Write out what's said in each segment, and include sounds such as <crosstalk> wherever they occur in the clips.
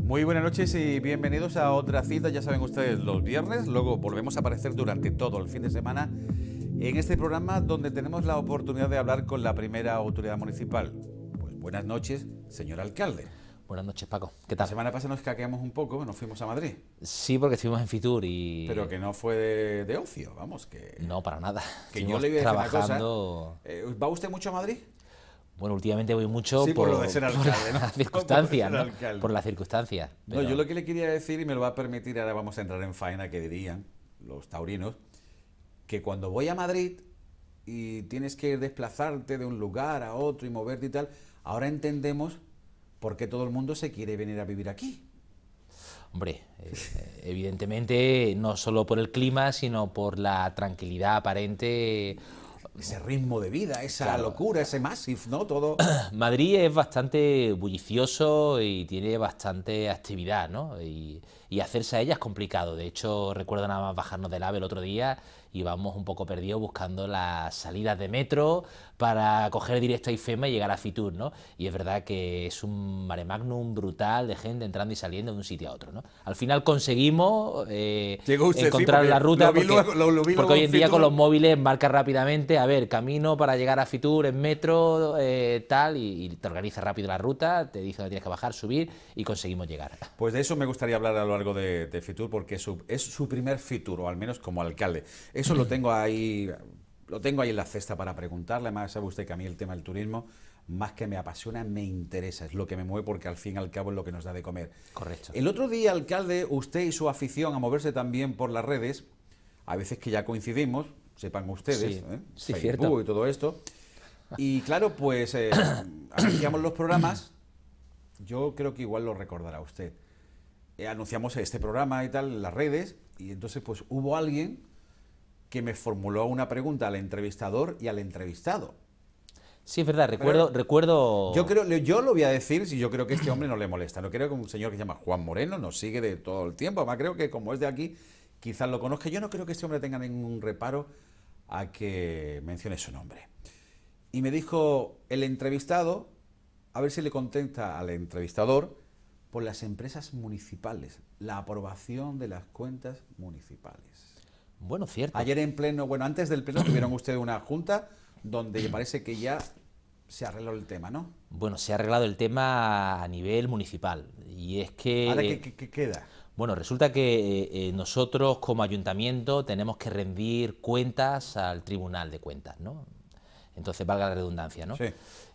...muy buenas noches y bienvenidos a otra cita, ya saben ustedes, los viernes, luego volvemos a aparecer durante todo el fin de semana en este programa donde tenemos la oportunidad de hablar con la primera autoridad municipal. Pues buenas noches, señor alcalde. Buenas noches, Paco. ¿Qué tal? La semana pasada nos caqueamos un poco, nos fuimos a Madrid. Sí, porque estuvimos en Fitur y... Pero que no fue de, ocio, vamos, que... No, para nada. Que yo le iba a decir trabajando... una eh, ¿Va usted mucho a Madrid? Bueno, últimamente voy mucho por, lo por las <laughs> circunstancias, ¿no? <laughs> Por, las circunstancia, no, yo lo que le quería decir, y me lo va a permitir, ahora vamos a entrar en faena que dirían los taurinos, que cuando voy a Madrid y tienes que desplazarte de un lugar a otro y moverte y tal, ahora entendemos por qué todo el mundo se quiere venir a vivir aquí. Hombre, eh, <laughs> evidentemente no solo por el clima, sino por la tranquilidad aparente ese ritmo de vida, esa locura, ese massive, ¿no? Todo. <clears throat> Madrid es bastante bullicioso y tiene bastante actividad, ¿no? y hacerse a ella es complicado. De hecho, recuerdo nada más bajarnos del AVE el otro día y vamos un poco perdidos buscando las salidas de metro para coger directo a IFEMA y llegar a Fitur, ¿no? Y es verdad que es un mare magnum brutal de gente entrando y saliendo de un sitio a otro, ¿no? Al final conseguimos eh, encontrar la ruta porque, hoy en día con los móviles marca rápidamente, a ver, camino para llegar a Fitur en metro, eh, tal, y, te organiza rápido la ruta, te dice dónde tienes que bajar, subir y conseguimos llegar. Pues de eso me gustaría hablar a lo algo de, Fitur porque es su, es su primer Fitur, o al menos como alcalde. Eso lo tengo ahí, lo tengo ahí en la cesta para preguntarle. Además, sabe usted que a mí el tema del turismo, más que me apasiona, me interesa. Es lo que me mueve porque al fin y al cabo es lo que nos da de comer. Correcto. El otro día, alcalde, usted y su afición a moverse también por las redes, a veces que ya coincidimos, sepan ustedes, sí, ¿eh? Facebook cierto. y todo esto. Y claro, pues eh, <coughs> los programas. Yo creo que igual lo recordará usted. Eh, anunciamos este programa y tal en las redes, y entonces pues hubo alguien que me formuló una pregunta al entrevistador y al entrevistado. Sí, es verdad, recuerdo... recuerdo... Yo, creo, yo lo voy a decir si yo creo que este hombre no le molesta. No creo que un señor que se llama Juan Moreno nos sigue de todo el tiempo. Además, creo que como es de aquí, quizás lo conozca. Yo no creo que este hombre tenga ningún reparo a que mencione su nombre. Y me dijo el entrevistado, a ver si le contenta al entrevistador, por las empresas municipales, la aprobación de las cuentas municipales. Bueno, cierto. Ayer en pleno, bueno, antes del pleno tuvieron ustedes una junta donde parece que ya se arregló el tema, ¿no? Bueno, se ha arreglado el tema a nivel municipal y es que... ¿Ahora qué, queda? Bueno, resulta que eh, eh, nosotros como ayuntamiento tenemos que rendir cuentas al Tribunal de Cuentas, ¿no? Entonces, valga la redundancia, ¿no?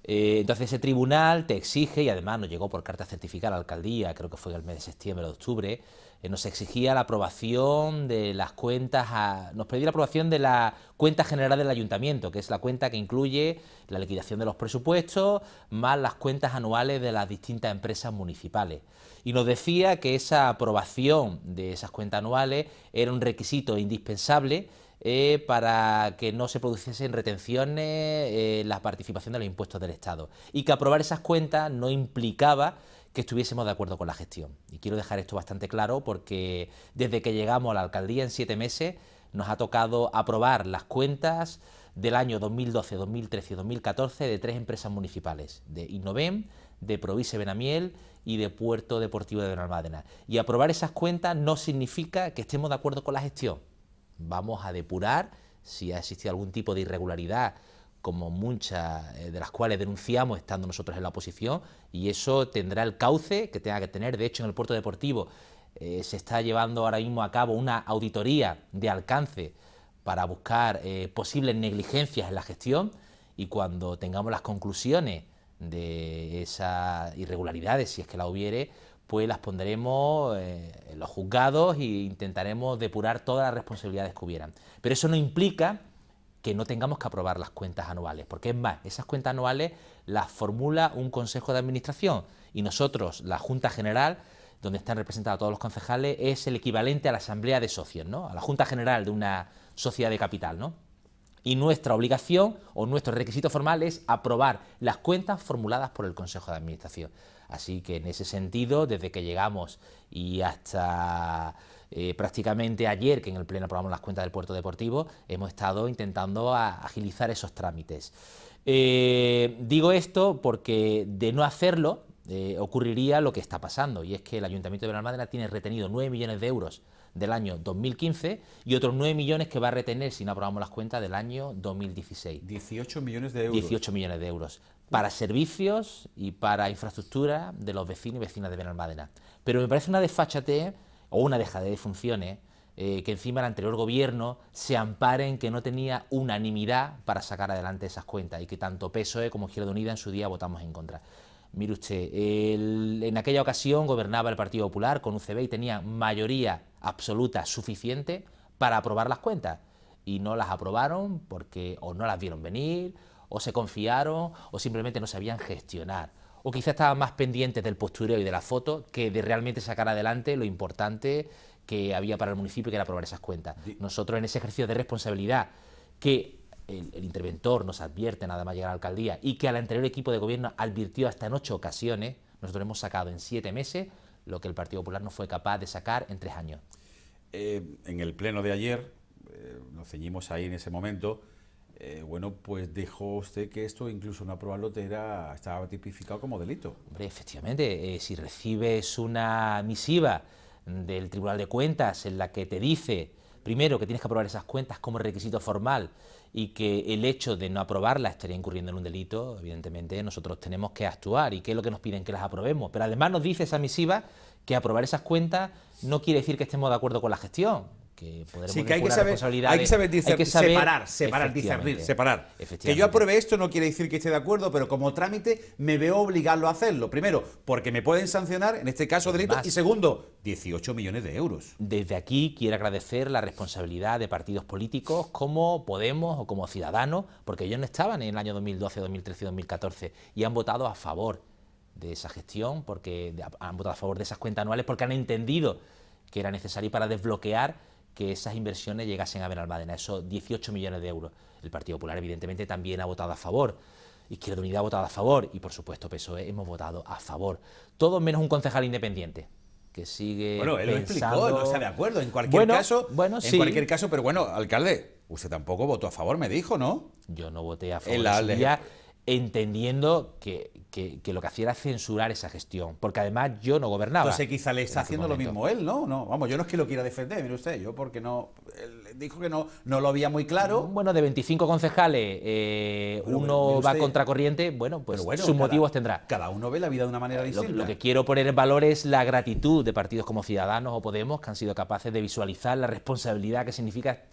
Eh, entonces, ese tribunal te exige, y además nos llegó por carta certificada a la alcaldía, creo que fue el mes de septiembre o de octubre, eh, nos exigía la aprobación de las cuentas, nos pedía la aprobación de la cuenta general del ayuntamiento, que es la cuenta que incluye la liquidación de los presupuestos, más las cuentas anuales de las distintas empresas municipales. Y nos decía que esa aprobación de esas cuentas anuales era un requisito indispensable eh, para que no se produciesen retenciones, en eh, la participación de los impuestos del Estado. Y que aprobar esas cuentas no implicaba que estuviésemos de acuerdo con la gestión. Y quiero dejar esto bastante claro porque desde que llegamos a la alcaldía en siete meses nos ha tocado aprobar las cuentas del año 2012, 2013 y 2014 de tres empresas municipales, de Innovem, de Provise Benamiel y de Puerto Deportivo de Benalmádena. Y aprobar esas cuentas no significa que estemos de acuerdo con la gestión, vamos a depurar si ha existido algún tipo de irregularidad, como muchas eh, de las cuales denunciamos estando nosotros en la oposición, y eso tendrá el cauce que tenga que tener. De hecho, en el puerto deportivo eh, se está llevando ahora mismo a cabo una auditoría de alcance para buscar eh, posibles negligencias en la gestión y cuando tengamos las conclusiones de esas irregularidades, si es que la hubiere, pues las pondremos eh, en los juzgados e intentaremos depurar todas las responsabilidades que hubieran. Pero eso no implica que no tengamos que aprobar las cuentas anuales, porque es más, esas cuentas anuales las formula un Consejo de Administración y nosotros, la Junta General, donde están representados todos los concejales, es el equivalente a la Asamblea de Socios, ¿no? a la Junta General de una sociedad de capital. ¿no? Y nuestra obligación o nuestro requisito formal es aprobar las cuentas formuladas por el Consejo de Administración. Así que en ese sentido, desde que llegamos y hasta eh, prácticamente ayer, que en el pleno aprobamos las cuentas del puerto deportivo, hemos estado intentando agilizar esos trámites. Eh, digo esto porque de no hacerlo eh, ocurriría lo que está pasando, y es que el Ayuntamiento de madera tiene retenido 9 millones de euros del año 2015 y otros 9 millones que va a retener si no aprobamos las cuentas del año 2016. 18 millones de euros. 18 millones de euros para servicios y para infraestructura de los vecinos y vecinas de Benalmádena. Pero me parece una desfachate... o una deja de funciones eh, que encima el anterior gobierno se ampare en que no tenía unanimidad para sacar adelante esas cuentas y que tanto PSOE como Izquierda Unida en su día votamos en contra. Mire usted, en aquella ocasión gobernaba el Partido Popular con UCB y tenía mayoría absoluta suficiente para aprobar las cuentas y no las aprobaron porque o no las vieron venir o se confiaron, o simplemente no sabían gestionar, o quizá estaban más pendientes del postureo y de la foto que de realmente sacar adelante lo importante que había para el municipio, que era aprobar esas cuentas. Nosotros en ese ejercicio de responsabilidad que el, interventor nos advierte nada más llegar a la alcaldía y que al anterior equipo de gobierno advirtió hasta en ocho ocasiones, nosotros hemos sacado en siete meses lo que el Partido Popular no fue capaz de sacar en tres años. Eh, en el pleno de ayer, eh, nos ceñimos ahí en ese momento, eh, bueno, pues dejó usted que esto, incluso no aprobarlo, estaba tipificado como delito. Hombre, efectivamente, eh, si recibes una misiva del Tribunal de Cuentas en la que te dice, primero, que tienes que aprobar esas cuentas como requisito formal y que el hecho de no aprobarlas estaría incurriendo en un delito, evidentemente nosotros tenemos que actuar y qué es lo que nos piden que las aprobemos. Pero además nos dice esa misiva que aprobar esas cuentas no quiere decir que estemos de acuerdo con la gestión que hay que saber, Hay que separar, separar, discernir, separar. Que yo apruebe esto no quiere decir que esté de acuerdo, pero como trámite me veo obligado a hacerlo. Primero, porque me pueden sancionar, en este caso delito, y segundo, 18 millones de euros. Desde aquí quiero agradecer la responsabilidad de partidos políticos como Podemos o como Ciudadanos, porque ellos no estaban en el año 2012, 2013, y 2014 y han votado a favor de esa gestión, porque han votado a favor de esas cuentas anuales, porque han entendido que era necesario para desbloquear que esas inversiones llegasen a Benalmádena, esos 18 millones de euros. El Partido Popular, evidentemente, también ha votado a favor. Izquierda Unida ha votado a favor y, por supuesto, PSOE hemos votado a favor. Todo menos un concejal independiente que sigue Bueno, él lo explicó, no está de acuerdo. En cualquier caso, en cualquier caso, pero bueno, alcalde, usted tampoco votó a favor, me dijo, ¿no? Yo no voté a favor. El, entendiendo que, lo que hacía era censurar esa gestión, porque además yo no gobernaba. Entonces quizá le está haciendo lo mismo él, ¿no? ¿no? Vamos, yo no es que lo quiera defender, mire usted, yo porque no... dijo que no, no lo había muy claro. Bueno, de 25 concejales, eh, uno va contracorriente, bueno, pues sus motivos tendrá. Cada uno ve la vida de una manera distinta. Lo, que quiero poner en valor es la gratitud de partidos como Ciudadanos o Podemos, que han sido capaces de visualizar la responsabilidad que significa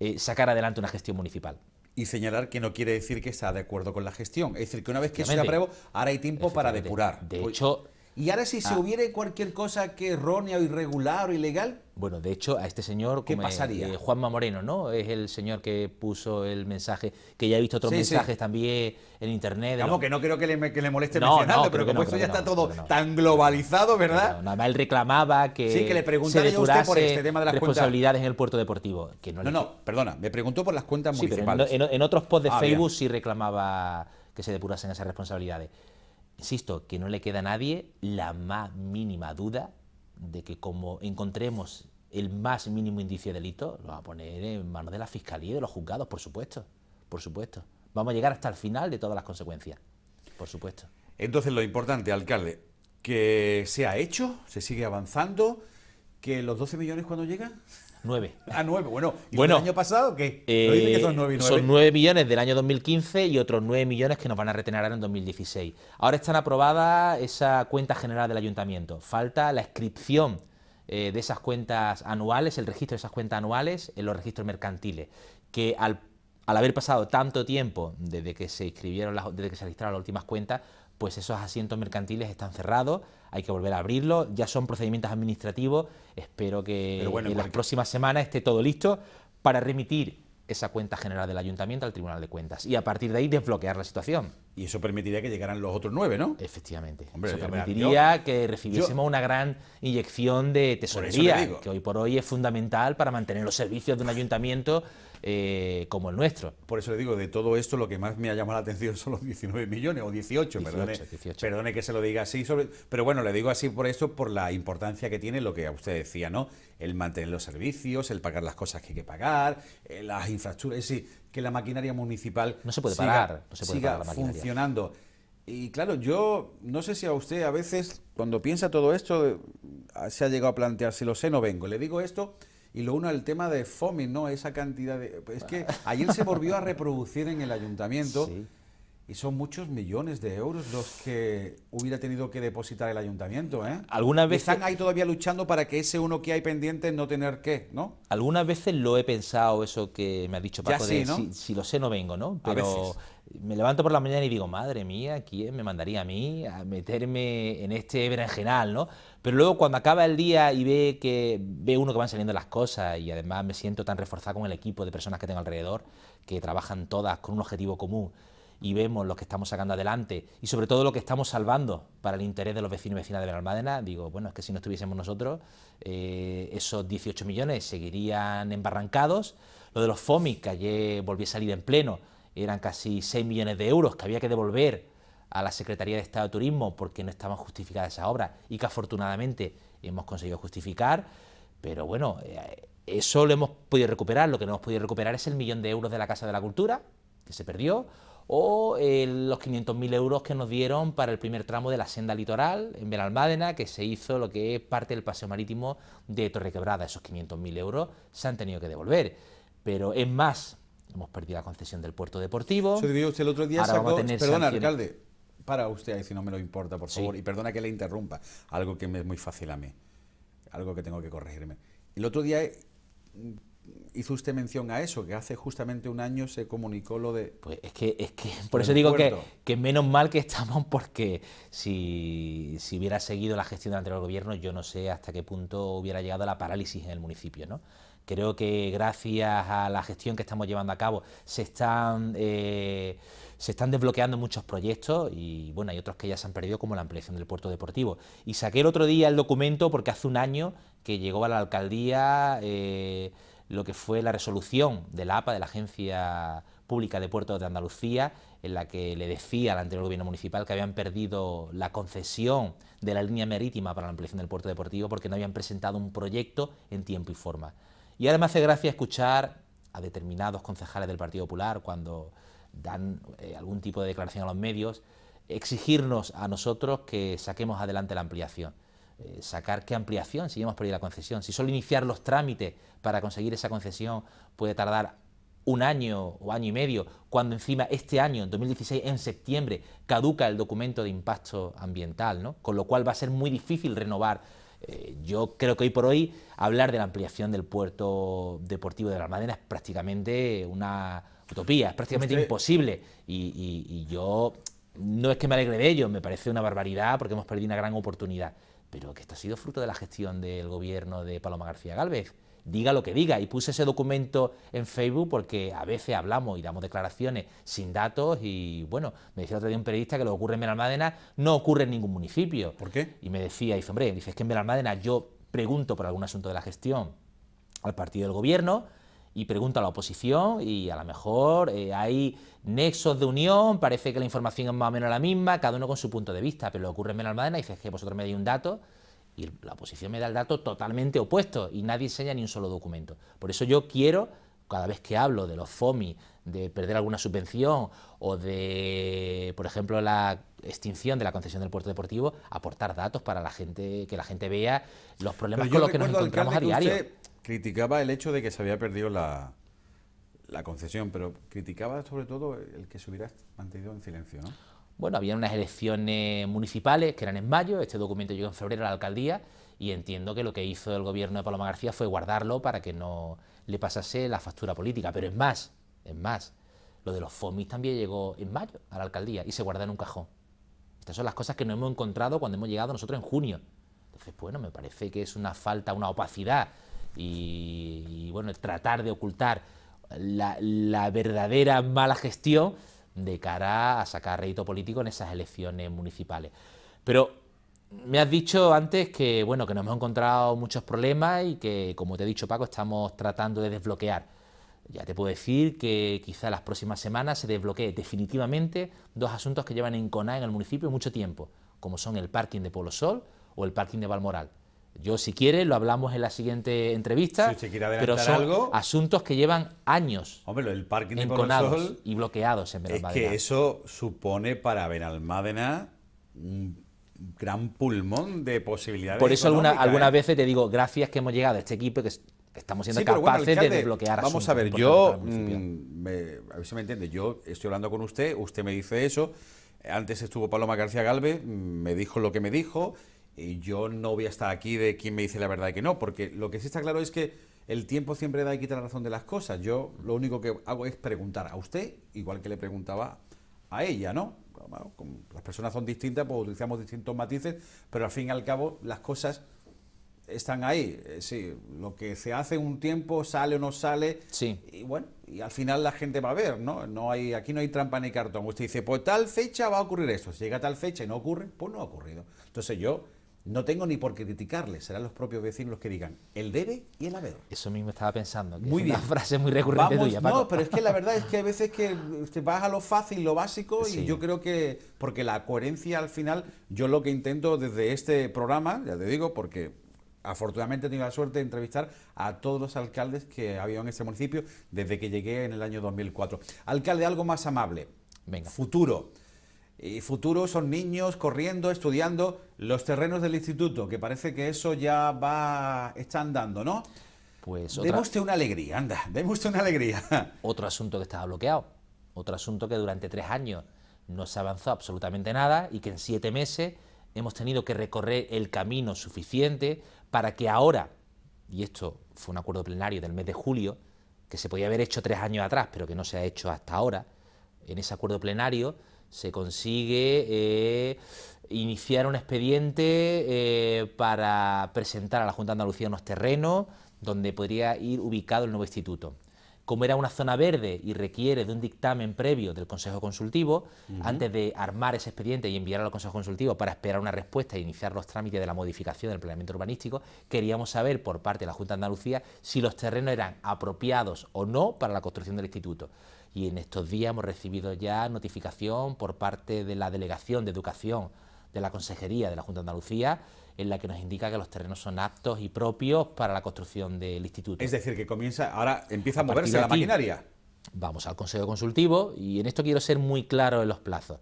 eh, sacar adelante una gestión municipal y señalar que no quiere decir que está de acuerdo con la gestión. Es decir, que una vez que eso se apruebo, ahora hay tiempo para depurar. De pues hecho, y ahora si se ah. hubiera cualquier cosa que errónea o irregular o ilegal... Bueno, de hecho, a este señor, ¿qué eh, pasaría? Eh, Juanma Moreno, ¿no? Es el señor que puso el mensaje, que ya he visto otros mensajes también en internet. Vamos, que no creo que le, moleste mencionarlo, pero como esto ya está todo tan globalizado, ¿verdad? nada más él reclamaba que, sí, que le este tema de las responsabilidades en el puerto deportivo. no, no, perdona, me preguntó por las cuentas municipales. Pero en, otros posts de ah, Facebook sí reclamaba que se depurasen esas responsabilidades insisto, que no le queda a nadie la más mínima duda de que como encontremos el más mínimo indicio de delito, lo va a poner en manos de la Fiscalía y de los juzgados, por supuesto, por supuesto. Vamos a llegar hasta el final de todas las consecuencias, por supuesto. Entonces lo importante, alcalde, que se ha hecho, se sigue avanzando, que los 12 millones cuando llegan... 9. Ah, 9, bueno. ¿Y bueno, el año pasado qué? Eh, que son 9 millones del año 2015 y otros 9 millones que nos van a retener ahora en 2016. Ahora están aprobadas esa cuenta general del ayuntamiento. Falta la inscripción eh, de esas cuentas anuales, el registro de esas cuentas anuales en los registros mercantiles, que al, al haber pasado tanto tiempo desde que se inscribieron las, desde que se registraron las últimas cuentas, pues esos asientos mercantiles están cerrados, hay que volver a abrirlos, ya son procedimientos administrativos, espero que en las próximas semanas esté todo listo para remitir esa cuenta general del ayuntamiento al Tribunal de Cuentas y a partir de ahí desbloquear la situación. Y eso permitiría que llegaran los otros nueve, ¿no? Efectivamente. eso permitiría que recibiésemos una gran inyección de tesorería, que hoy por hoy es fundamental para mantener los servicios de un ayuntamiento eh, como el nuestro. Por eso le digo, de todo esto lo que más me ha llamado la atención son los 19 <laughs> millones o 18, perdone, que se lo diga así, pero bueno, le digo así por esto, por la importancia que tiene lo que usted decía, ¿no? El mantener los servicios, el pagar las cosas que hay que pagar, eh, las infraestructuras, es decir, que la maquinaria municipal no se puede pagar. parar, no se puede siga funcionando. Y claro, yo no sé si a usted a veces, cuando piensa todo esto, eh, se ha llegado a plantearse, lo sé, no vengo. Le digo esto y lo uno el tema de FOMI, ¿no? Esa cantidad de... Es que <laughs> ayer se volvió a reproducir en el ayuntamiento y son muchos millones de euros los que hubiera tenido que depositar el ayuntamiento, ¿eh? Algunas veces... Están ahí todavía luchando para que ese uno que hay pendiente no tener qué, ¿no? Algunas veces lo he pensado, eso que me ha dicho Paco, de si, lo sé no vengo, ¿no? Pero me levanto por la mañana y digo, madre mía, ¿quién me mandaría a mí a meterme en este berenjenal, no? Pero luego cuando acaba el día y ve que ve uno que van saliendo las cosas y además me siento tan reforzado con el equipo de personas que tengo alrededor, que trabajan todas con un objetivo común y vemos lo que estamos sacando adelante y sobre todo lo que estamos salvando para el interés de los vecinos y vecinas de Benalmádena, digo, bueno, es que si no estuviésemos nosotros, eh, esos 18 millones seguirían embarrancados, lo de los FOMI, que ayer volví a salir en pleno, eran casi 6 millones de euros que había que devolver a la Secretaría de Estado de Turismo porque no estaban justificadas esas obras y que afortunadamente hemos conseguido justificar, pero bueno, eh, eso lo hemos podido recuperar, lo que no hemos podido recuperar es el millón de euros de la Casa de la Cultura, que se perdió, o eh, los 500.000 euros que nos dieron para el primer tramo de la senda litoral en Benalmádena, que se hizo lo que es parte del paseo marítimo de Torrequebrada. Esos 500.000 euros se han tenido que devolver. Pero es más, Hemos perdido la concesión del puerto deportivo. Se usted el otro día perdona, alcalde, para usted ahí si no me lo importa, por favor, y perdona que le interrumpa, algo que me es muy fácil a mí, algo que tengo que corregirme. El otro día mm, hizo usted mención a eso, que hace justamente un año se comunicó lo de... Pues es que, es que <laughs> por eso digo que, que, menos mal que estamos, porque si, si hubiera seguido la gestión del anterior gobierno, yo no sé hasta qué punto hubiera llegado la parálisis en el municipio, ¿no? Creo que gracias a la gestión que estamos llevando a cabo eh, se están, desbloqueando muchos proyectos y bueno, hay otros que ya se han perdido como la ampliación del puerto deportivo. Y saqué el otro día el documento porque hace un año que llegó a la alcaldía eh, lo que fue la resolución de la APA, de la Agencia Pública de Puertos de Andalucía, en la que le decía al anterior gobierno municipal que habían perdido la concesión de la línea marítima para la ampliación del puerto deportivo porque no habían presentado un proyecto en tiempo y forma. Y además hace gracia escuchar a determinados concejales del Partido Popular cuando dan eh, algún tipo de declaración a los medios, exigirnos a nosotros que saquemos adelante la ampliación. Eh, sacar qué ampliación si hemos perdido la concesión. Si solo iniciar los trámites para conseguir esa concesión puede tardar un año o año y medio, cuando encima este año, en 2016, en septiembre, caduca el documento de impacto ambiental, con lo cual va a ser muy difícil renovar eh, yo creo que hoy por hoy hablar de la ampliación del puerto deportivo de la Almadena es prácticamente una utopía, es prácticamente imposible. Y, y yo no es que me alegre de ello, me parece una barbaridad porque hemos perdido una gran oportunidad, pero que esto ha sido fruto de la gestión del gobierno de Paloma García Galvez diga lo que diga. Y puse ese documento en Facebook porque a veces hablamos y damos declaraciones sin datos y bueno, me decía otro día un periodista que lo ocurre en Benalmádena no ocurre en ningún municipio. ¿Por qué? Y me decía, y hombre, dices que en Benalmádena yo pregunto por algún asunto de la gestión al partido del gobierno, y pregunto a la oposición y a lo mejor eh, hay nexos de unión, parece que la información es más o menos la misma, cada uno con su punto de vista, pero lo ocurre en Benalmádena y dices que vosotros me dais un dato y la oposición me da el dato totalmente opuesto y nadie enseña ni un solo documento. Por eso yo quiero, cada vez que hablo de los FOMI, de perder alguna subvención o de, por ejemplo, la extinción de la concesión del puerto deportivo, aportar datos para la gente, que la gente vea los problemas con los que nos encontramos a diario. Usted criticaba el hecho de que se había perdido la, la concesión, pero criticaba sobre todo el que se hubiera mantenido en silencio, ¿no? Bueno, había unas elecciones municipales que eran en mayo, este documento llegó en febrero a la alcaldía y entiendo que lo que hizo el gobierno de Paloma García fue guardarlo para que no le pasase la factura política. Pero es más, es más, lo de los FOMIS también llegó en mayo a la alcaldía y se guarda en un cajón. Estas son las cosas que no hemos encontrado cuando hemos llegado nosotros en junio. Entonces, bueno, me parece que es una falta, una opacidad y, bueno, el tratar de ocultar la verdadera mala gestión de cara a sacar rédito político en esas elecciones municipales. Pero me has dicho antes que bueno, que nos hemos encontrado muchos problemas y que, como te he dicho, Paco, estamos tratando de desbloquear. Ya te puedo decir que quizá las próximas semanas se desbloquee definitivamente dos asuntos que llevan en en el municipio mucho tiempo, como son el parking de Polo Sol o el parking de Valmoral. Yo, si quiere, lo hablamos en la siguiente entrevista. pero son asuntos que llevan años. Hombre, el y bloqueados en Benalmádena. Es que eso supone para Benalmádena un gran pulmón de posibilidades. Por eso algunas alguna ¿eh? veces te digo, gracias que hemos llegado a este equipo que estamos siendo capaces de desbloquear Vamos a ver, yo, mm, me, me entiende, yo estoy hablando con usted, usted me dice eso, antes estuvo Paloma García Galvez, mm, me dijo lo que me dijo yo no voy a estar aquí de quien me dice la verdad que no, porque lo que sí está claro es que el tiempo siempre da y quita la razón de las cosas. Yo lo único que hago es preguntar a usted, igual que le preguntaba a ella, ¿no? las personas son distintas, pues utilizamos distintos matices, pero al fin y al cabo las cosas están ahí. Sí, lo que se hace un tiempo sale o no sale. Sí. Y bueno, y al final la gente va a ver, ¿no? no hay, aquí no hay trampa ni cartón. Usted dice, pues tal fecha va a ocurrir esto. Si llega tal fecha y no ocurre, pues no ha ocurrido. Entonces yo no tengo ni por qué criticarle, serán los propios vecinos los que digan el debe y el haber. Eso mismo estaba pensando, muy bien. una frase muy recurrente Vamos, No, pero es que la verdad es que a veces que te este, vas a lo fácil, lo básico, y yo creo que, porque la coherencia al final, yo lo que intento desde este programa, ya te digo, porque afortunadamente he tenido la suerte de entrevistar a todos los alcaldes que había en este municipio desde que llegué en el año 2004. Alcalde, algo más amable. Venga. Futuro y futuro son niños corriendo, estudiando los terrenos del instituto, que parece que eso ya va, está andando, ¿no? Pues otra... usted una alegría, anda, deme una alegría. <laughs> Otro asunto que estaba bloqueado, otro asunto que durante tres años no se avanzó absolutamente nada y que en siete meses hemos tenido que recorrer el camino suficiente para que ahora, y esto fue un acuerdo plenario del mes de julio, que se podía haber hecho tres años atrás, pero que no se ha hecho hasta ahora, en ese acuerdo plenario se consigue eh, iniciar un expediente eh, para presentar a la Junta de Andalucía unos terrenos donde podría ir ubicado el nuevo instituto. Como era una zona verde y requiere de un dictamen previo del Consejo Consultivo, antes de armar ese expediente y enviarlo al Consejo Consultivo para esperar una respuesta e iniciar los trámites de la modificación del planeamiento urbanístico, queríamos saber por parte de la Junta de Andalucía si los terrenos eran apropiados o no para la construcción del instituto. Y en estos días hemos recibido ya notificación por parte de la Delegación de Educación de la Consejería de la Junta de Andalucía en la que nos indica que los terrenos son aptos y propios para la construcción del instituto. Es decir, que comienza, ahora empieza a, moverse la maquinaria. Vamos al Consejo Consultivo y en esto quiero ser muy claro en los plazos.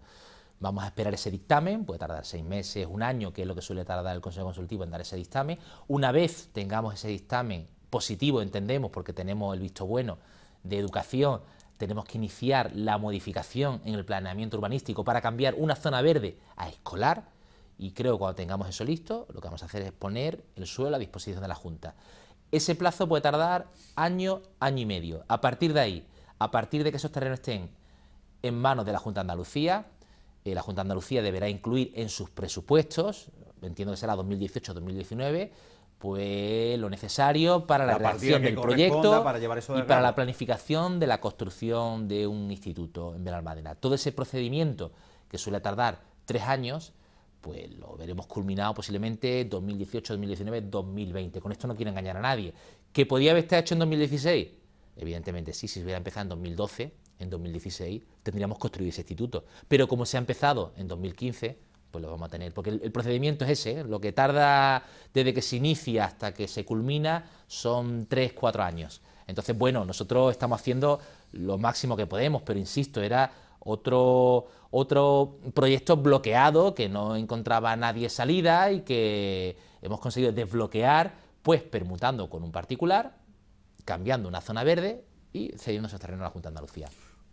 Vamos a esperar ese dictamen, puede tardar seis meses, un año, que es lo que suele tardar el Consejo Consultivo en dar ese dictamen. Una vez tengamos ese dictamen positivo, entendemos, porque tenemos el visto bueno de educación tenemos que iniciar la modificación en el planeamiento urbanístico para cambiar una zona verde a escolar y creo que cuando tengamos eso listo lo que vamos a hacer es poner el suelo a disposición de la Junta. Ese plazo puede tardar año, año y medio. A partir de ahí, a partir de que esos terrenos estén en manos de la Junta de Andalucía, eh, la Junta de Andalucía deberá incluir en sus presupuestos, entiendo que será 2018-2019, pues lo necesario para la, creación del proyecto y para la planificación de la construcción de un instituto en Benalmádena. Todo ese procedimiento que suele tardar tres años, pues lo veremos culminado posiblemente 2018, 2019, 2020. Con esto no quiero engañar a nadie. ¿Que podía haber estado hecho en 2016? Evidentemente sí, si se hubiera empezado en 2012, en 2016, tendríamos construido ese instituto. Pero como se ha empezado en 2015, pues lo vamos a tener, porque el, procedimiento es ese, ¿eh? lo que tarda desde que se inicia hasta que se culmina son 3-4 años. Entonces, bueno, nosotros estamos haciendo lo máximo que podemos, pero insisto, era otro, otro proyecto bloqueado que no encontraba nadie salida y que hemos conseguido desbloquear, pues permutando con un particular, cambiando una zona verde y cediendo esos terreno a la Junta de Andalucía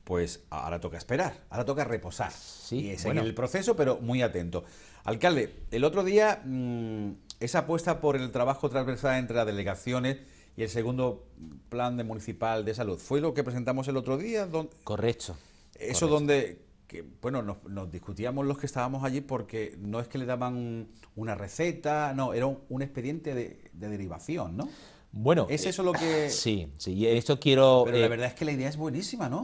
pues ahora toca esperar, ahora toca reposar. Sí, y es en el proceso, pero muy atento. Alcalde, el otro día mm, esa apuesta por el trabajo transversal entre las delegaciones y el segundo plan de municipal de salud, ¿fue lo que presentamos el otro día? correcto. Eso donde, bueno, nos, discutíamos los que estábamos allí porque no es que le daban una receta, no, era un, expediente de, derivación, ¿no? Bueno, es eh, eso lo que... Sí, sí, esto quiero... Pero la eh, verdad es que la idea es buenísima, ¿no?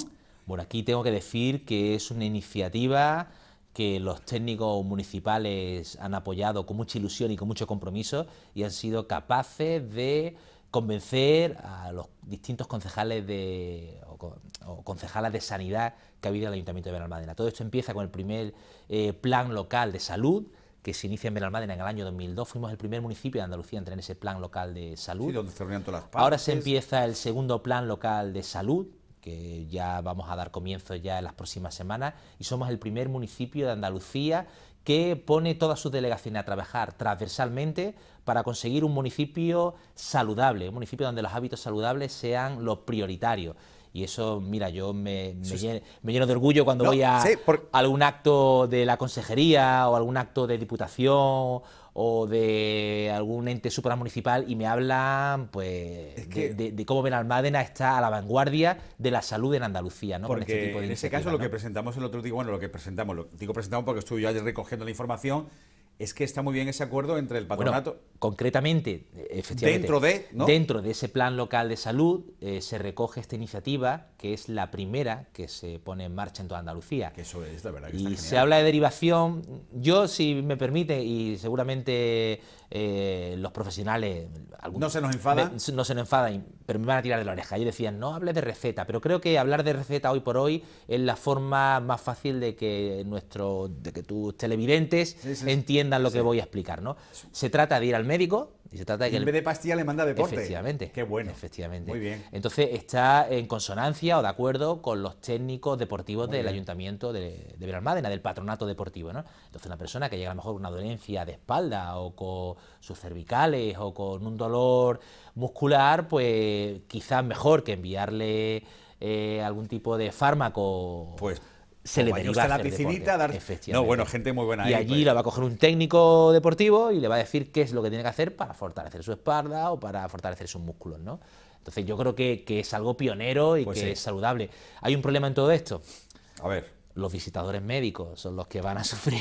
Bueno, aquí tengo que decir que es una iniciativa que los técnicos municipales han apoyado con mucha ilusión y con mucho compromiso y han sido capaces de convencer a los distintos concejales de, o, concejalas de sanidad que ha habido en el Ayuntamiento de Benalmádena. Todo esto empieza con el primer eh, plan local de salud que se inicia en Benalmádena en el año 2002. Fuimos el primer municipio de Andalucía en tener ese plan local de salud. Ahora se empieza el segundo plan local de salud, que ya vamos a dar comienzo ya en las próximas semanas y somos el primer municipio de Andalucía que pone todas sus delegaciones a trabajar transversalmente para conseguir un municipio saludable, un municipio donde los hábitos saludables sean los prioritarios. Y eso, mira, yo me, me, lleno, de orgullo cuando voy a algún acto de la consejería o algún acto de diputación o de algún ente supramunicipal y me hablan pues de, cómo Benalmádena está a la vanguardia de la salud en Andalucía, ¿no? Este porque en ese caso lo que presentamos el otro día, bueno, lo que presentamos, lo digo presentamos porque estuve yo recogiendo la información es que está muy bien ese acuerdo entre el patronato. Bueno, concretamente, efectivamente. Dentro de, Dentro de ese plan local de salud eh, se recoge esta iniciativa, que es la primera que se pone en marcha en toda Andalucía. eso es, la verdad. Que y se habla de derivación. Yo, si me permite, y seguramente eh, los profesionales... Algunos, no se nos enfadan. no se enfadan, pero me van a tirar de la oreja. Yo decían, no hable de receta, pero creo que hablar de receta hoy por hoy es la forma más fácil de que, nuestro, de que tus televidentes entiendan lo que voy a explicar. ¿no? Se trata de ir al médico, y se trata que en el... vez de pastilla le manda deporte. Efectivamente. Qué bueno. Efectivamente. Muy bien. Entonces está en consonancia o de acuerdo con los técnicos deportivos del ayuntamiento de, de del patronato deportivo. ¿no? Entonces una persona que llega a lo mejor con una dolencia de espalda o con sus cervicales o con un dolor muscular, pues quizás mejor que enviarle eh, algún tipo de fármaco. Pues se le deriva a la piscinita, dar... No, bueno, gente muy buena. Y allí pues. la va a coger un técnico deportivo y le va a decir qué es lo que tiene que hacer para fortalecer su espalda o para fortalecer sus músculos, ¿no? Entonces yo creo que, es algo pionero y pues que es saludable. ¿Hay un problema en todo esto? A ver. Los visitadores médicos son los que van a <laughs> sufrir.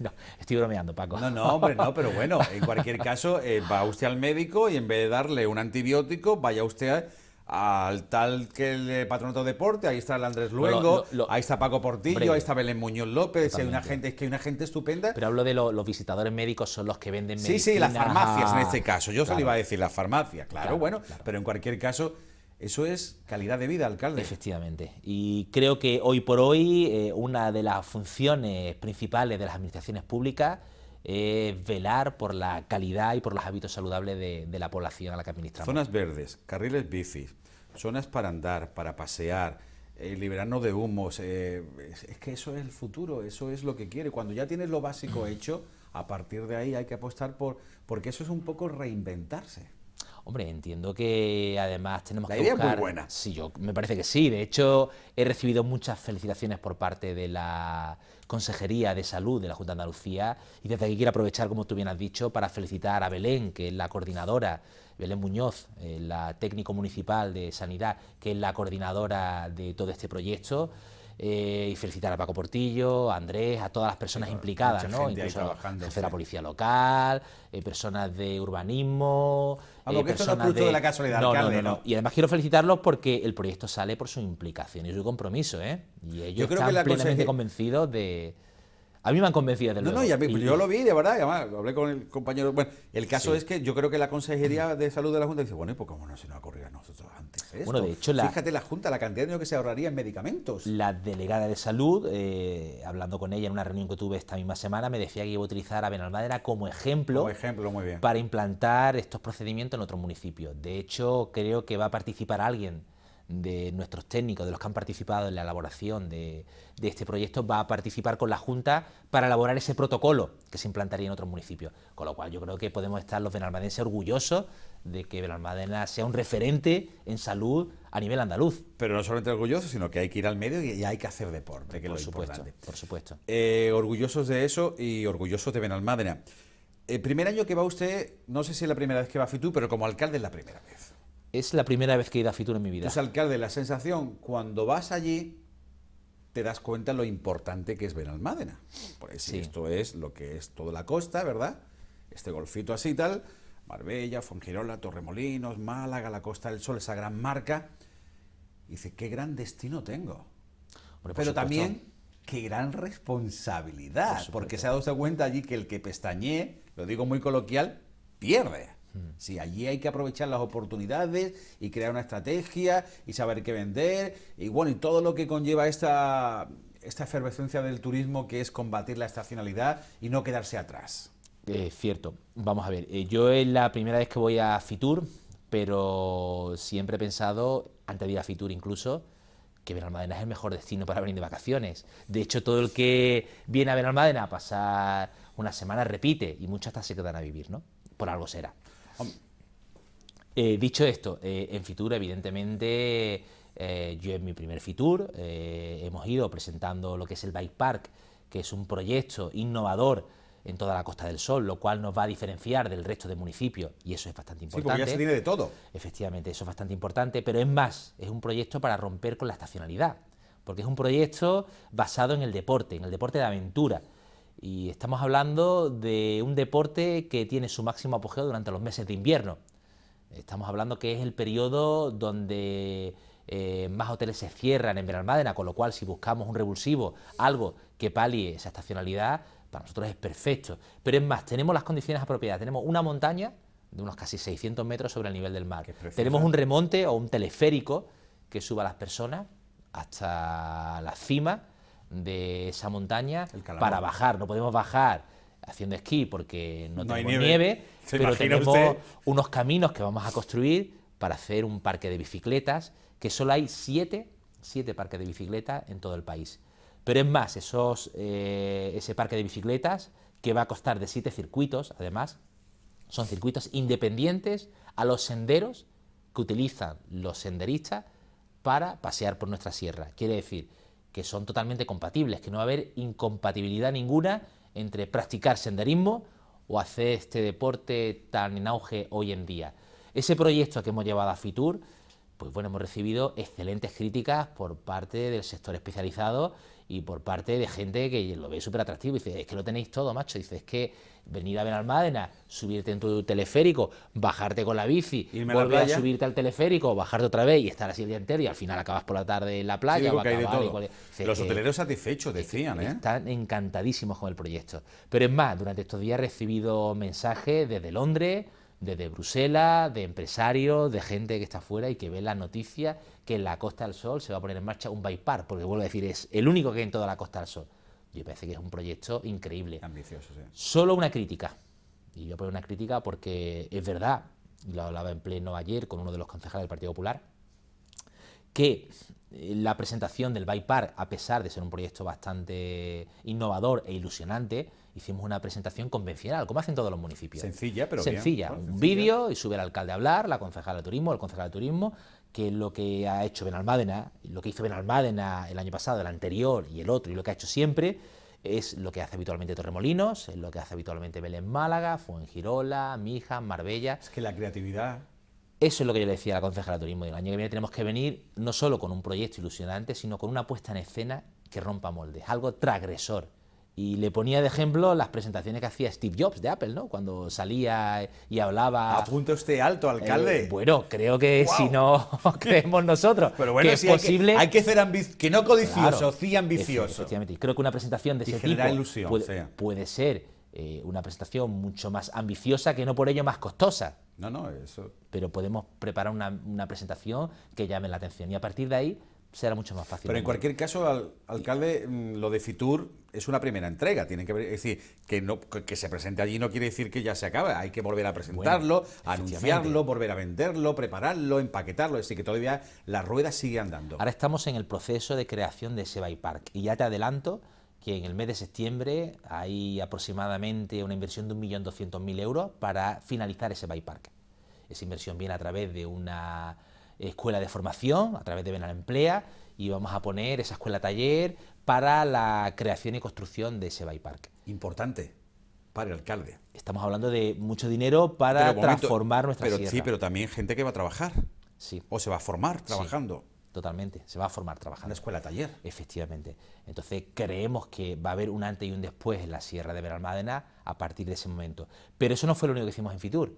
no, estoy bromeando, Paco. No, no, hombre, no, pero bueno, en cualquier caso, eh, va usted al médico y en vez de darle un antibiótico, vaya usted a al tal que el patronato de deporte, ahí está el Andrés Luengo, ahí está Paco Portillo, ahí está Belén Muñoz López, hay una gente, es que hay una gente estupenda. Pero hablo de los visitadores médicos son los que venden Sí, sí, las farmacias en este caso, yo solo iba a decir las farmacias, claro, bueno, pero en cualquier caso... Eso es calidad de vida, alcalde. Efectivamente. Y creo que hoy por hoy eh, una de las funciones principales de las administraciones públicas eh, velar por la calidad y por los hábitos saludables de, la población a la que administramos. Zonas verdes, carriles bici, zonas para andar, para pasear, liberarnos de humos. Eh, es, que eso es el futuro, eso es lo que quiere. Cuando ya tienes lo básico hecho, a partir de ahí hay que apostar por... porque eso es un poco reinventarse. Hombre, entiendo que además tenemos que idea muy buena. Sí, yo me parece que sí. De hecho, he recibido muchas felicitaciones por parte de la Consejería de Salud de la Junta de Andalucía y desde aquí quiero aprovechar, como tú bien has dicho, para felicitar a Belén, que es la coordinadora, Belén Muñoz, eh, la técnico municipal de Sanidad, que es la coordinadora de todo este proyecto. Eh, y felicitar a Paco Portillo, a Andrés, a todas las personas implicadas, ¿no? Incluso jefe de la policía local, eh, personas de urbanismo. Vamos, eh, personas de... la casualidad, Y además quiero felicitarlos porque el proyecto sale por su implicación y su compromiso, ¿eh? Y ellos Yo creo están que plenamente convencidos de a mí me han convencido de no, No, pues yo lo vi, de verdad, hablé con el compañero. Bueno, el caso es que yo creo que la Consejería de Salud de la Junta dice, bueno, ¿y por no se nos ocurrido a nosotros antes Bueno, de hecho, Fíjate la Junta, la cantidad de dinero que se ahorraría en medicamentos. La delegada de Salud, eh, hablando con ella en una reunión que tuve esta misma semana, me decía que iba a utilizar a Benalmádena como ejemplo, como ejemplo muy bien. para implantar estos procedimientos en otros municipios. De hecho, creo que va a participar alguien de nuestros técnicos, de los que han participado en la elaboración de, este proyecto, va a participar con la Junta para elaborar ese protocolo que se implantaría en otros municipios. Con lo cual yo creo que podemos estar los benalmadenses orgullosos de que Benalmádena sea un referente en salud a nivel andaluz. Pero no solamente orgullosos, sino que hay que ir al medio y hay que hacer deporte, que por lo supuesto, Por supuesto. Eh, orgullosos de eso y orgullosos de Benalmádena. El eh, primer año que va usted, no sé si es la primera vez que va a FITU, pero como alcalde es la primera vez es la primera vez que he ido a Fitur en mi vida. Pues, alcalde, la sensación, cuando vas allí, te das cuenta lo importante que es Benalmádena. Pues sí. esto es lo que es toda la costa, ¿verdad? Este golfito así tal, Marbella, Fongirola, Torremolinos, Málaga, la Costa del Sol, esa gran marca. Y dice, qué gran destino tengo. Pero también, qué gran responsabilidad, porque se ha dado cuenta allí que el que pestañe, lo digo muy coloquial, pierde. Mm. Si allí hay que aprovechar las oportunidades y crear una estrategia y saber qué vender y bueno, y todo lo que conlleva esta, efervescencia del turismo que es combatir la estacionalidad y no quedarse atrás. es eh, cierto, vamos a ver, eh, yo es la primera vez que voy a Fitur, pero siempre he pensado, antes de ir a Fitur incluso, que Benalmádena es el mejor destino para venir de vacaciones. De hecho, todo el que viene a Benalmádena a pasar una semana repite y muchas hasta se quedan a vivir, ¿no? Por algo será. Eh, dicho esto, eh, en Fitur, evidentemente, eh, yo en mi primer Fitur hemos ido presentando lo que es el Bike Park, que es un proyecto innovador en toda la Costa del Sol, lo cual nos va a diferenciar del resto de municipios, y eso es bastante importante. Sí, porque ya se tiene de todo. Efectivamente, eso es bastante importante, pero es más, es un proyecto para romper con la estacionalidad, porque es un proyecto basado en el deporte, en el deporte de aventura, y estamos hablando de un deporte que tiene su máximo apogeo durante los meses de invierno, Estamos hablando que es el periodo donde eh, más hoteles se cierran en Benalmádena, con lo cual si buscamos un revulsivo, algo que palie esa estacionalidad, para nosotros es perfecto. Pero es más, tenemos las condiciones apropiadas. Tenemos una montaña de unos casi 600 metros sobre el nivel del mar. Tenemos un remonte o un teleférico que suba a las personas hasta la cima de esa montaña para bajar. No podemos bajar haciendo esquí porque no, hay tenemos nieve, <laughs> pero tenemos unos caminos que vamos a construir para hacer un parque de bicicletas, que solo hay siete, parques de bicicletas en todo el país. Pero es más, esos, eh, ese parque de bicicletas, que va a costar de siete circuitos, además, son circuitos independientes a los senderos que utilizan los senderistas para pasear por nuestra sierra. Quiere decir que son totalmente compatibles, que no va a haber incompatibilidad ninguna entre practicar senderismo o hacer este deporte tan en auge hoy en día. Ese proyecto que hemos llevado a Fitur, pues bueno, hemos recibido excelentes críticas por parte del sector especializado y por parte de gente que lo ve súper atractivo y dice, es que lo tenéis todo, macho. Dice, es que venir a ver Benalmádena, subirte en tu teleférico, bajarte con la bici, volver a, subirte al teleférico, bajarte otra vez y estar así el día entero y al final acabas por la tarde en la playa. ...o acabas... Los eh, hoteleros satisfechos, decían. ¿eh? Están encantadísimos con el proyecto. Pero es más, durante estos días he recibido mensajes desde Londres, desde Bruselas, de empresarios, de gente que está fuera y que ve la noticia que en la Costa del Sol se va a poner en marcha un vaipar, porque vuelvo a decir, es el único que hay en toda la Costa del Sol. Yo parece que es un proyecto increíble. Ambicioso, sí. Solo una crítica. Y yo pongo una crítica porque es verdad, lo hablaba en pleno ayer con uno de los concejales del Partido Popular, que eh, la presentación del Bike a pesar de ser un proyecto bastante innovador e ilusionante, hicimos una presentación convencional, como hacen todos los municipios. Sencilla, pero Sencilla, bien, un vídeo y sube al alcalde a hablar, la concejala de turismo, el concejal de turismo, que lo que ha hecho Benalmádena, lo que hizo Benalmádena el año pasado, el anterior y el otro, y lo que ha hecho siempre, es lo que hace habitualmente Torremolinos, es lo que hace habitualmente Belén Málaga, Fuengirola, Mijas, Marbella. Es que la creatividad eso es lo que yo le decía a la concejala de turismo. y el año que viene tenemos que venir no solo con un proyecto ilusionante, sino con una puesta en escena que rompa moldes, algo tragresor. Y le ponía de ejemplo las presentaciones que hacía Steve Jobs de Apple, ¿no? Cuando salía y hablaba. Apunta usted alto, eh, alcalde. bueno, creo que si no <laughs> creemos nosotros. <laughs> Pero bueno, es posible. Hay que, ser ambicioso, que no codicioso, sí ambicioso. Creo que una presentación de ese tipo ilusión, puede ser eh, una presentación mucho más ambiciosa que no por ello más costosa. No, no, eso. Pero podemos preparar una, presentación que llame la atención y a partir de ahí será mucho más fácil. Pero en cualquier caso, alcalde, mm, lo de Fitur es una primera entrega. Tienen que ver, es decir, que, no, que se presente allí no quiere decir que ya se acaba. Hay que volver a presentarlo, anunciarlo, volver a venderlo, prepararlo, empaquetarlo. Es decir, que todavía la rueda sigue andando. Ahora estamos en el proceso de creación de ese park. Y ya te adelanto que en el mes de septiembre hay aproximadamente una inversión de 1.200.000 euros para finalizar ese bike park. Esa inversión viene a través de una escuela de formación, a través de Benal Emplea, y vamos a poner esa escuela taller para la creación y construcción de ese bike park. Importante para el alcalde. Estamos hablando de mucho dinero para transformar nuestra pero, Sí, pero también gente que va a trabajar. Sí. O se va a formar trabajando. Totalmente, se va a formar trabajando. la escuela-taller. Efectivamente. Entonces creemos que va a haber un antes y un después en la Sierra de Veralmádena... a partir de ese momento. Pero eso no fue lo único que hicimos en FITUR.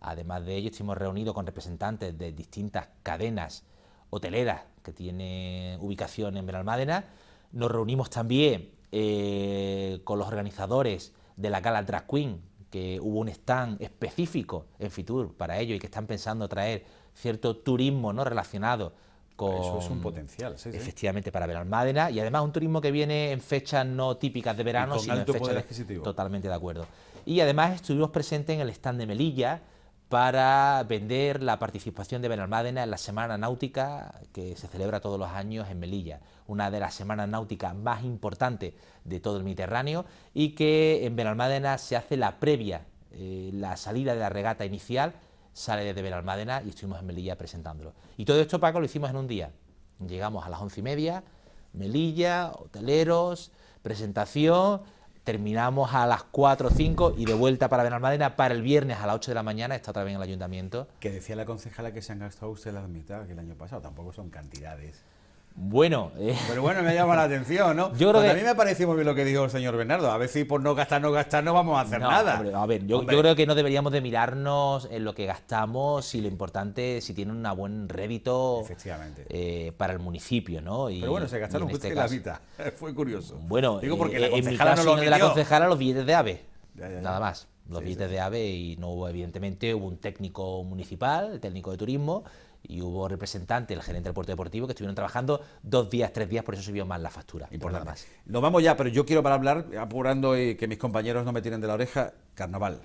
Además de ello, estuvimos reunidos con representantes de distintas cadenas hoteleras que tienen ubicación en Veralmádena. Nos reunimos también eh, con los organizadores de la gala Drag Queen, que hubo un stand específico en FITUR para ello y que están pensando traer cierto turismo no relacionado eso es un potencial, Efectivamente, para Benalmádena y además un turismo que viene en fechas no típicas de verano, sino en fechas totalmente de acuerdo. Y además estuvimos presentes en el stand de Melilla para vender la participación de Benalmádena en la Semana Náutica que se celebra todos los años en Melilla, una de las semanas náuticas más importantes de todo el Mediterráneo y que en Benalmádena se hace la previa, eh, la salida de la regata inicial sale desde Benalmádena y estuvimos en Melilla presentándolo. Y todo esto, Paco, lo hicimos en un día. Llegamos a las once y media, Melilla, hoteleros, presentación, terminamos a las cuatro o cinco y de vuelta para Benalmádena para el viernes a las 8 de la mañana, está otra vez en el ayuntamiento. Que decía la concejala que se han gastado usted la mitad que el año pasado, tampoco son cantidades. Bueno, eh. pero bueno, me llama la atención, ¿no? A mí me parece muy bien lo que dijo el señor Bernardo. A ver si por no gastar, no gastar, no vamos a hacer nada. a ver, yo, creo que no deberíamos de mirarnos en lo que gastamos, y lo importante, si tiene un buen rédito eh, para el municipio, ¿no? pero bueno, se gastaron un este la <laughs> Fue curioso. Bueno, Digo porque eh, en mi de la concejala, los billetes de AVE. Nada más. Los billetes de AVE y no hubo, evidentemente, hubo un técnico municipal, el técnico de turismo, y hubo representantes, el gerente del puerto deportivo, que estuvieron trabajando dos días, tres días, por eso subió más la factura. Y por nada más. Nos vamos ya, pero yo quiero para hablar, apurando y que mis compañeros no me tiren de la oreja, carnaval.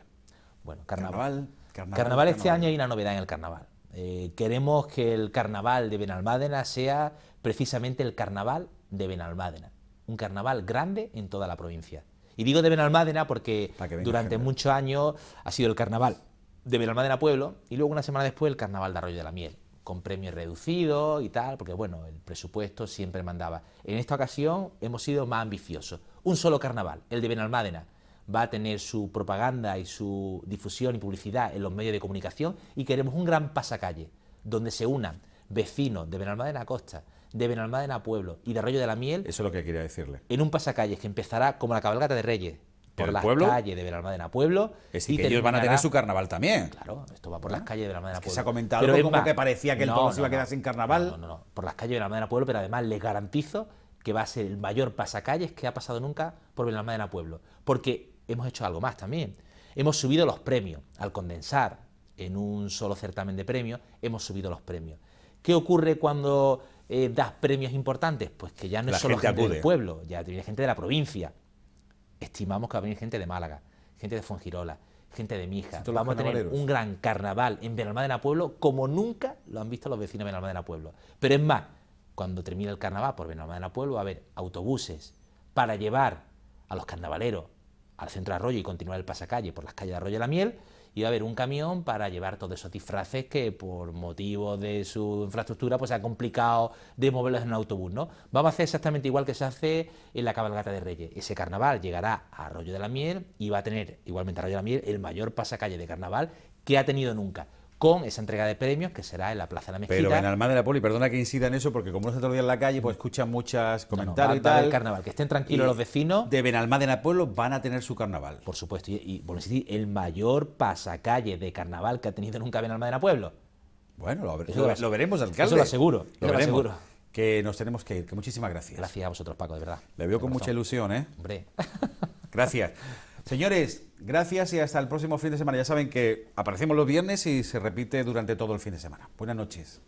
Bueno, carnaval. Carnaval, este año hay una novedad en el carnaval. Eh, queremos que el carnaval de Benalmádena sea precisamente el carnaval de Benalmádena. Un carnaval grande en toda la provincia. Y digo de Benalmádena porque durante muchos años ha sido el carnaval de Benalmádena Pueblo y luego una semana después el carnaval de Arroyo de la Miel con premios reducidos y tal, porque bueno, el presupuesto siempre mandaba. En esta ocasión hemos sido más ambiciosos. Un solo carnaval, el de Benalmádena, va a tener su propaganda y su difusión y publicidad en los medios de comunicación y queremos un gran pasacalle donde se unan vecinos de Benalmádena Costa, de Benalmádena Pueblo y de Arroyo de la Miel. Eso es lo que quería decirle. En un pasacalle que empezará como la cabalgata de Reyes, por las pueblo? calles de Benalmádena Pueblo. Es ellos van a tener su carnaval también. Claro, esto va por las calles de Benalmádena Pueblo. se ha comentado como que parecía que el pueblo se iba a quedar sin carnaval. No, no, no, por las calles de Benalmádena Pueblo, pero además les garantizo que va a ser el mayor pasacalles que ha pasado nunca por Benalmádena Pueblo. Porque hemos hecho algo más también. Hemos subido los premios. Al condensar en un solo certamen de premios, hemos subido los premios. ¿Qué ocurre cuando eh, das premios importantes? Pues que ya no es solo gente, del pueblo, ya tiene gente de la provincia estimamos que va a venir gente de Málaga, gente de Fongirola, gente de Mija. Vamos a tener un gran carnaval en Benalmádena Pueblo como nunca lo han visto los vecinos de Benalmádena Pueblo. Pero es más, cuando termine el carnaval por Benalmádena Pueblo va a haber autobuses para llevar a los carnavaleros al centro de Arroyo y continuar el pasacalle por las calles de Arroyo de la Miel, va a haber un camión para llevar todos esos disfraces que por motivo de su infraestructura pues se ha complicado de moverlos en un autobús, ¿no? Vamos a hacer exactamente igual que se hace en la cabalgata de Reyes. Ese carnaval llegará a Arroyo de la Miel y va a tener igualmente a Arroyo de la Miel el mayor pasacalle de carnaval que ha tenido nunca con esa entrega de premios que será en la Plaza de la Mezquita. Pero en de la perdona que incida en eso, porque como no se todo en la calle, pues escuchan muchas comentarios no, y tal. carnaval, que estén tranquilos los vecinos. De Benalmádena de la van a tener su carnaval. Por supuesto, y, bueno por decir, el mayor pasacalle de carnaval que ha tenido nunca Benalmádena de Pueblo. Bueno, lo, veremos, alcalde. Eso lo aseguro, lo, veremos. Que nos tenemos que ir, que muchísimas gracias. Gracias a vosotros, Paco, de verdad. Le veo con mucha ilusión, ¿eh? Hombre. Gracias. <laughs> Señores, gracias y hasta el próximo fin de semana. Ya saben que aparecemos los viernes y se repite durante todo el fin de semana. Buenas noches.